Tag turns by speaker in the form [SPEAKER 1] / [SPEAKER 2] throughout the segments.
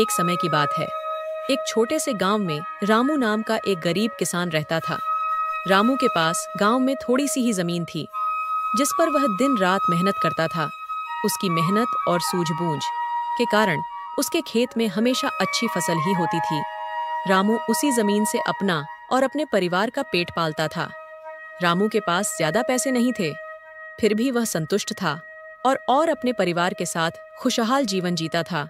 [SPEAKER 1] एक समय की बात है एक छोटे से गांव में रामू नाम का एक गरीब किसान रहता था रामू के पास गांव में थोड़ी सी ही जमीन थी जिस पर वह दिन रात मेहनत करता था उसकी मेहनत और सूझबूझ के कारण उसके खेत में हमेशा अच्छी फसल ही होती थी रामू उसी जमीन से अपना और अपने परिवार का पेट पालता था रामू के पास ज्यादा पैसे नहीं थे फिर भी वह संतुष्ट था और और अपने परिवार के साथ खुशहाल जीवन जीता था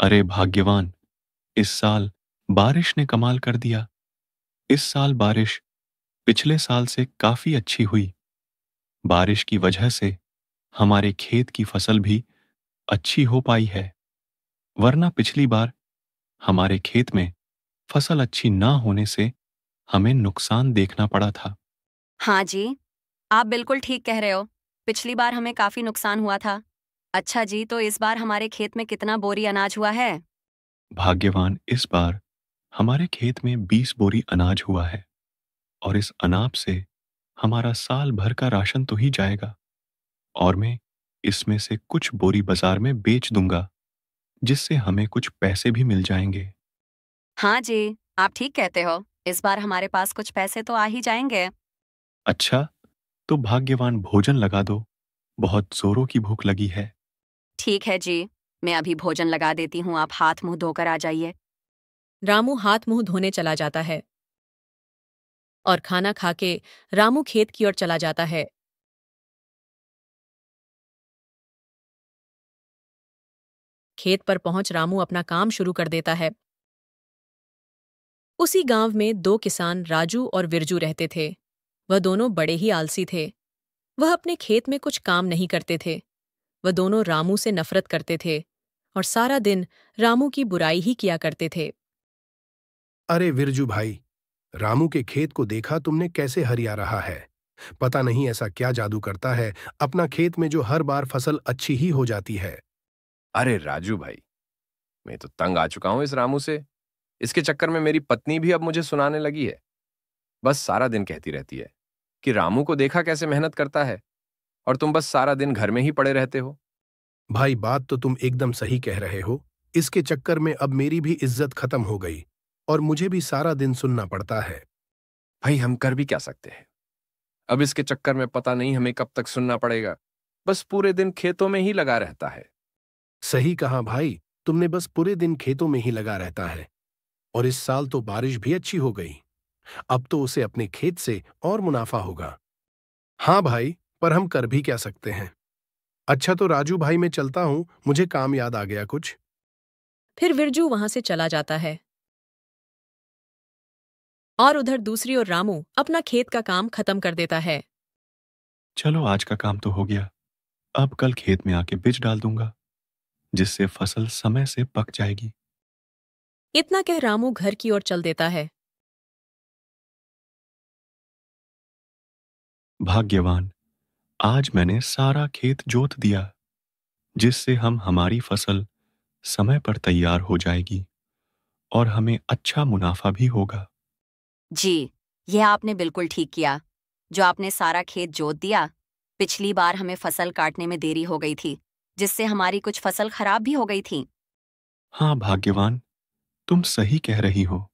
[SPEAKER 2] अरे भाग्यवान इस साल बारिश ने कमाल कर दिया इस साल बारिश पिछले साल से काफी अच्छी हुई बारिश की वजह से हमारे खेत की फसल भी अच्छी हो पाई है वरना पिछली बार हमारे खेत में फसल अच्छी ना होने से हमें नुकसान देखना पड़ा था
[SPEAKER 1] हाँ जी आप बिल्कुल ठीक कह रहे हो पिछली बार हमें काफी नुकसान हुआ था अच्छा जी तो इस बार हमारे खेत में कितना बोरी अनाज हुआ है
[SPEAKER 2] भाग्यवान इस बार हमारे खेत में बीस बोरी अनाज हुआ है और इस अनाप से हमारा साल भर का राशन तो ही जाएगा और मैं इसमें से कुछ बोरी बाजार में बेच दूंगा जिससे हमें कुछ पैसे भी मिल जाएंगे
[SPEAKER 1] हाँ जी आप ठीक कहते हो इस बार हमारे पास कुछ पैसे तो आ ही जाएंगे
[SPEAKER 2] अच्छा तो भाग्यवान भोजन लगा दो बहुत जोरों की भूख लगी है
[SPEAKER 1] ठीक है जी मैं अभी भोजन लगा देती हूँ आप हाथ मुंह धोकर आ जाइए रामू हाथ मुंह धोने चला जाता है और खाना खाके रामू खेत की ओर चला जाता है खेत पर पहुंच रामू अपना काम शुरू कर देता है उसी गांव में दो किसान राजू और विरजू रहते थे वह दोनों बड़े ही आलसी थे वह अपने खेत में कुछ काम नहीं करते थे वह दोनों रामू से नफरत करते थे और सारा दिन रामू की बुराई ही किया करते थे
[SPEAKER 3] अरे विरजू भाई रामू के खेत को देखा तुमने कैसे हरिया रहा है पता नहीं ऐसा क्या जादू करता है अपना खेत में जो हर बार फसल अच्छी ही हो जाती है अरे राजू
[SPEAKER 4] भाई मैं तो तंग आ चुका हूं इस रामू से इसके चक्कर में मेरी पत्नी भी अब मुझे सुनाने लगी है बस सारा दिन कहती रहती है कि रामू को देखा कैसे मेहनत करता है
[SPEAKER 3] और तुम बस सारा दिन घर में ही पड़े रहते हो भाई बात तो तुम एकदम सही कह रहे हो इसके चक्कर में अब मेरी भी इज्जत खत्म हो गई और मुझे भी सारा दिन सुनना पड़ता है भाई हम कर भी क्या सकते हैं
[SPEAKER 4] अब इसके चक्कर में पता नहीं हमें कब तक सुनना पड़ेगा बस पूरे दिन खेतों में ही लगा रहता है
[SPEAKER 3] सही कहा भाई तुमने बस पूरे दिन खेतों में ही लगा रहता है और इस साल तो बारिश भी अच्छी हो गई अब तो उसे अपने खेत से और मुनाफा होगा हाँ भाई पर हम कर भी क्या सकते हैं अच्छा तो राजू भाई मैं चलता हूं मुझे काम याद आ गया कुछ
[SPEAKER 1] फिर विरजू वहां से चला जाता है और उधर दूसरी ओर रामू अपना खेत का काम खत्म कर देता है
[SPEAKER 2] चलो आज का काम तो हो गया अब कल खेत में आके बीज डाल दूंगा जिससे फसल समय से पक जाएगी
[SPEAKER 1] इतना कह रामू घर की ओर चल देता है
[SPEAKER 2] भाग्यवान आज मैंने सारा खेत जोत दिया जिससे हम हमारी फसल समय पर तैयार हो जाएगी और हमें अच्छा मुनाफा भी होगा
[SPEAKER 1] जी यह आपने बिल्कुल ठीक किया जो आपने सारा खेत जोत दिया पिछली बार हमें फसल काटने में देरी हो गई थी जिससे हमारी कुछ फसल खराब भी हो गई थी
[SPEAKER 2] हाँ भाग्यवान तुम सही कह रही हो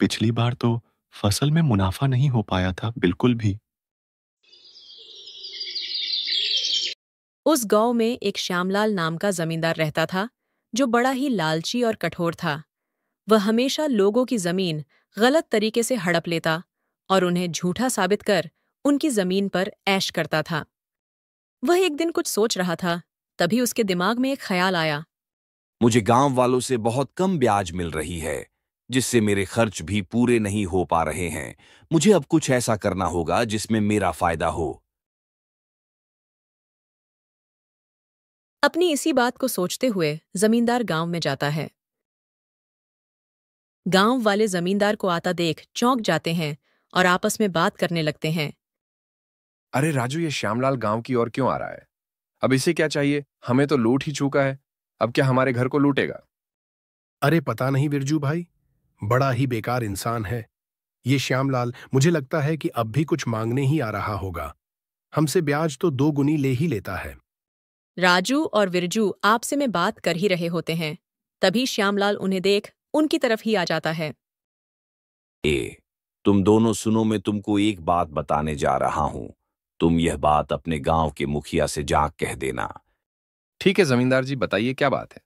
[SPEAKER 2] पिछली बार तो फसल में मुनाफा नहीं हो पाया था बिल्कुल भी
[SPEAKER 1] उस गांव में एक श्यामलाल नाम का जमींदार रहता था जो बड़ा ही लालची और कठोर था वह हमेशा लोगों की जमीन गलत तरीके से हड़प लेता और उन्हें झूठा साबित कर उनकी जमीन पर ऐश करता था वह एक दिन कुछ सोच रहा था तभी उसके दिमाग में एक ख्याल आया
[SPEAKER 4] मुझे गांव वालों से बहुत कम ब्याज मिल रही है जिससे मेरे खर्च भी पूरे नहीं हो पा रहे हैं मुझे अब कुछ ऐसा करना होगा जिसमें मेरा फायदा हो
[SPEAKER 1] अपनी इसी बात को सोचते हुए जमींदार गांव में जाता है गांव वाले जमींदार को आता देख चौंक जाते हैं और आपस में बात करने लगते हैं
[SPEAKER 4] अरे राजू ये श्यामलाल गांव की ओर क्यों आ रहा है अब इसे क्या चाहिए हमें तो लूट ही चूका है अब क्या हमारे घर
[SPEAKER 3] को लूटेगा अरे पता नहीं बिरजू भाई बड़ा ही बेकार इंसान है ये श्यामलाल मुझे लगता है कि अब भी कुछ मांगने ही आ रहा होगा हमसे ब्याज तो दो गुनी ले ही लेता है
[SPEAKER 1] राजू और विरजू आपसे में बात कर ही रहे होते हैं तभी श्यामलाल उन्हें देख उनकी तरफ ही आ जाता है
[SPEAKER 4] ए तुम दोनों सुनो मैं तुमको एक बात बताने जा रहा हूं तुम यह बात अपने गांव के मुखिया से जाग कह देना ठीक है जमींदार जी बताइए क्या बात है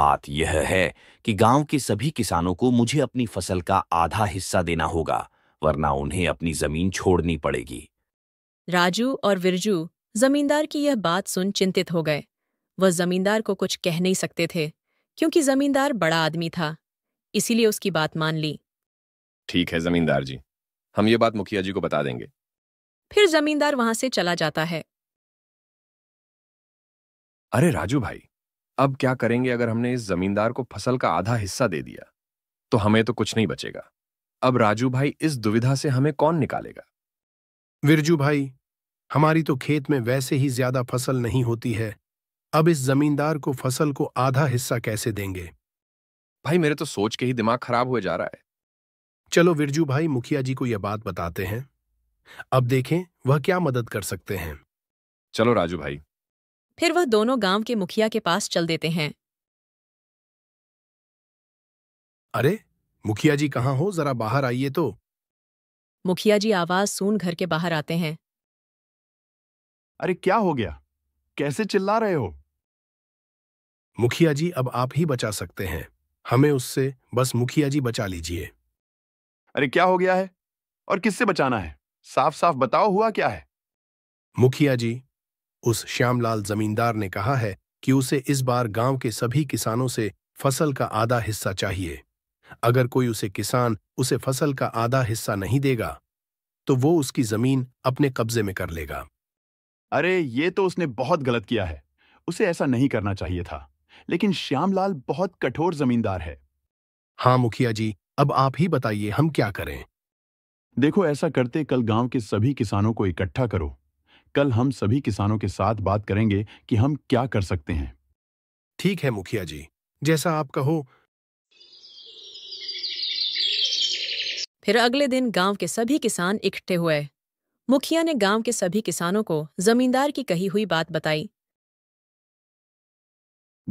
[SPEAKER 4] बात यह है कि गांव के सभी किसानों को मुझे अपनी फसल का आधा हिस्सा देना होगा वरना उन्हें अपनी जमीन छोड़नी पड़ेगी
[SPEAKER 1] राजू और विरजू जमींदार की यह बात सुन चिंतित हो गए वह जमींदार को कुछ कह नहीं सकते थे क्योंकि जमींदार बड़ा आदमी था इसीलिए उसकी बात मान ली
[SPEAKER 4] ठीक है जमींदार जी हम ये बात मुखिया जी को बता देंगे
[SPEAKER 1] फिर जमींदार वहां से चला जाता है
[SPEAKER 4] अरे राजू भाई अब क्या करेंगे अगर हमने इस जमींदार को फसल का आधा हिस्सा दे दिया तो हमें तो कुछ नहीं बचेगा अब
[SPEAKER 3] राजू भाई इस दुविधा से हमें कौन निकालेगा विरजू भाई हमारी तो खेत में वैसे ही ज्यादा फसल नहीं होती है अब इस जमींदार को फसल को आधा हिस्सा कैसे देंगे भाई मेरे तो सोच के ही दिमाग खराब हो जा रहा है चलो विरजू भाई मुखिया जी को यह बात बताते हैं अब देखें वह क्या मदद कर सकते हैं चलो राजू भाई
[SPEAKER 1] फिर वह दोनों गांव के मुखिया के पास चल देते हैं
[SPEAKER 3] अरे मुखिया जी कहाँ हो जरा बाहर आइए तो
[SPEAKER 1] मुखिया जी आवाज सुन घर के बाहर आते हैं
[SPEAKER 3] अरे क्या हो गया कैसे चिल्ला रहे हो मुखिया जी अब आप ही बचा सकते हैं हमें उससे बस मुखिया जी बचा लीजिए अरे क्या हो गया
[SPEAKER 5] है और
[SPEAKER 3] किससे बचाना है साफ साफ बताओ हुआ क्या है मुखिया जी उस श्यामलाल जमींदार ने कहा है कि उसे इस बार गांव के सभी किसानों से फसल का आधा हिस्सा चाहिए अगर कोई उसे किसान उसे फसल का आधा हिस्सा नहीं देगा तो वो उसकी जमीन अपने कब्जे में कर लेगा
[SPEAKER 5] अरे ये तो उसने बहुत गलत किया है उसे ऐसा नहीं करना चाहिए था लेकिन श्यामलाल बहुत कठोर जमींदार है हाँ मुखिया जी अब आप ही बताइए हम क्या करें देखो ऐसा करते कल गांव के सभी किसानों को इकट्ठा करो कल हम सभी किसानों के साथ बात करेंगे कि हम क्या कर सकते हैं ठीक है मुखिया जी
[SPEAKER 3] जैसा आप कहो
[SPEAKER 1] फिर अगले दिन गांव के सभी किसान इकट्ठे हुए मुखिया ने गांव के सभी किसानों को जमींदार की कही हुई बात बताई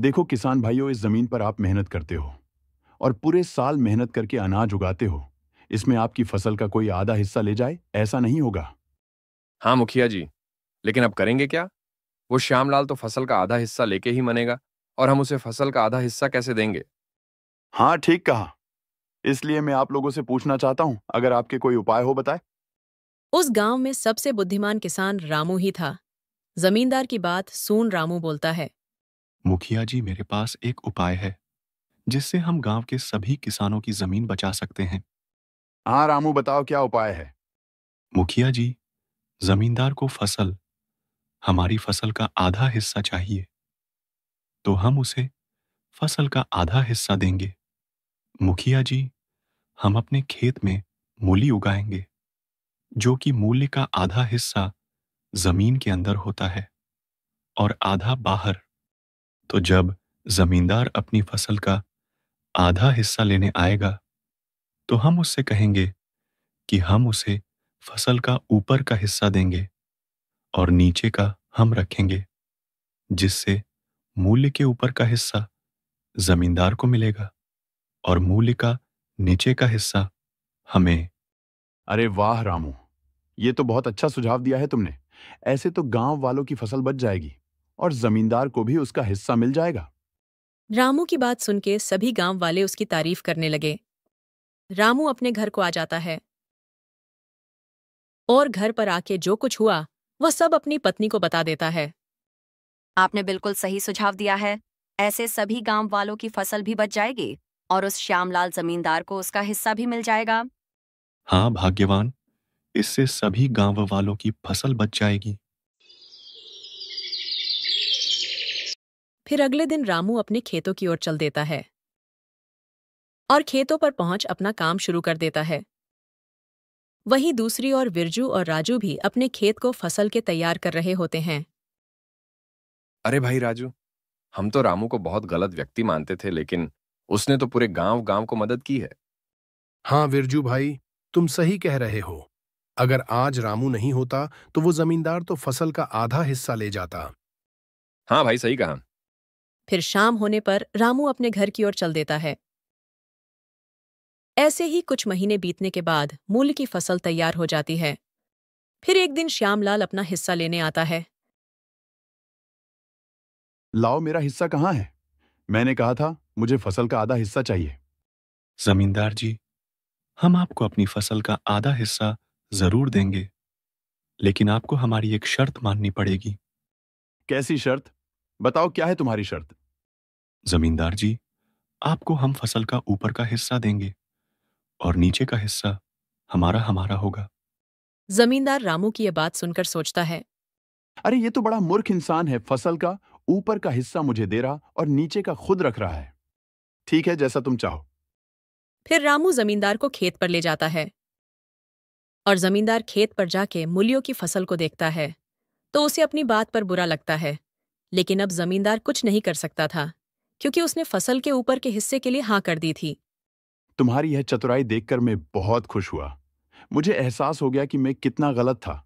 [SPEAKER 5] देखो किसान भाइयों इस जमीन पर आप मेहनत करते हो और पूरे साल मेहनत करके अनाज उगाते हो इसमें आपकी फसल का कोई आधा हिस्सा ले जाए ऐसा नहीं होगा
[SPEAKER 4] हाँ मुखिया जी लेकिन अब करेंगे क्या वो श्यामलाल तो फसल का आधा हिस्सा लेके ही मनेगा और हम उसे फसल का आधा हिस्सा कैसे देंगे हाँ ठीक कहा इसलिए मैं आप लोगों से पूछना चाहता
[SPEAKER 5] हूँ अगर आपके कोई उपाय हो बताए
[SPEAKER 1] उस गांव में सबसे बुद्धिमान किसान रामू ही था जमींदार की बात सुन रामू बोलता है
[SPEAKER 2] मुखिया जी मेरे पास एक उपाय है जिससे हम गांव के सभी किसानों की जमीन बचा सकते हैं
[SPEAKER 5] हाँ रामू बताओ क्या उपाय है
[SPEAKER 2] मुखिया जी जमींदार को फसल हमारी फसल का आधा हिस्सा चाहिए तो हम उसे फसल का आधा हिस्सा देंगे मुखिया जी हम अपने खेत में मूली उगाएंगे जो कि मूल्य का आधा हिस्सा जमीन के अंदर होता है और आधा बाहर तो जब जमींदार अपनी फसल का आधा हिस्सा लेने आएगा तो हम उससे कहेंगे कि हम उसे फसल का ऊपर का हिस्सा देंगे और नीचे का हम रखेंगे जिससे मूल्य के ऊपर का हिस्सा जमींदार को मिलेगा और मूल्य का नीचे का हिस्सा हमें अरे वाह रामू ये तो बहुत अच्छा सुझाव दिया है तुमने
[SPEAKER 5] ऐसे तो गांव वालों की फसल बच जाएगी और जमींदार को भी उसका हिस्सा मिल जाएगा
[SPEAKER 1] रामू की बात सुन के सभी गांव वाले उसकी तारीफ करने लगे रामू अपने घर को आ जाता है और घर पर आके जो कुछ हुआ वह सब अपनी पत्नी को बता देता है आपने बिल्कुल सही सुझाव दिया है ऐसे सभी गांव वालों की फसल भी बच जाएगी और उस श्यामलाल जमींदार को उसका हिस्सा भी मिल जाएगा
[SPEAKER 2] हाँ भाग्यवान इससे सभी गांव वालों की फसल बच जाएगी
[SPEAKER 1] फिर अगले दिन रामू अपने खेतों की ओर चल देता है और खेतों पर पहुंच अपना काम शुरू कर देता है वहीं दूसरी ओर विरजू और राजू भी अपने खेत को फसल के तैयार कर रहे होते हैं
[SPEAKER 4] अरे भाई राजू हम तो रामू को बहुत गलत व्यक्ति मानते थे लेकिन उसने तो पूरे गांव गांव को मदद की है
[SPEAKER 3] हाँ विरजू भाई तुम सही कह रहे हो अगर आज रामू नहीं होता तो वो जमींदार तो फसल का आधा हिस्सा ले जाता हाँ भाई सही कहा
[SPEAKER 1] फिर शाम होने पर रामू अपने घर की ओर चल देता है ऐसे ही कुछ महीने बीतने के बाद मूल की फसल तैयार हो जाती है फिर एक दिन श्यामलाल अपना हिस्सा लेने आता है
[SPEAKER 5] लाओ मेरा हिस्सा कहाँ है मैंने कहा
[SPEAKER 2] था मुझे फसल का आधा हिस्सा चाहिए जमींदार जी हम आपको अपनी फसल का आधा हिस्सा जरूर देंगे लेकिन आपको हमारी एक शर्त माननी पड़ेगी कैसी शर्त बताओ क्या है तुम्हारी शर्त जमींदार जी आपको हम फसल का ऊपर का हिस्सा देंगे और नीचे का हिस्सा हमारा हमारा होगा
[SPEAKER 1] जमींदार रामू की यह बात सुनकर सोचता है
[SPEAKER 5] अरे ये तो बड़ा मूर्ख इंसान है फसल का ऊपर का हिस्सा मुझे दे रहा और नीचे का खुद रख रहा है ठीक है जैसा तुम चाहो
[SPEAKER 1] फिर रामू जमींदार को खेत पर ले जाता है और जमींदार खेत पर जाके मूल्यों की फसल को देखता है तो उसे अपनी बात पर बुरा लगता है लेकिन अब जमींदार कुछ नहीं कर सकता था क्योंकि उसने फसल के ऊपर के हिस्से के लिए हाँ कर दी थी
[SPEAKER 5] तुम्हारी यह चतुराई देखकर मैं बहुत खुश हुआ मुझे एहसास हो गया कि मैं कितना गलत था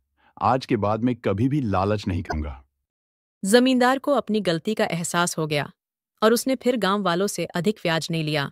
[SPEAKER 5] आज के बाद मैं कभी भी लालच
[SPEAKER 3] नहीं करूंगा
[SPEAKER 1] जमींदार को अपनी गलती का एहसास हो गया और उसने फिर गांव वालों से अधिक ब्याज नहीं लिया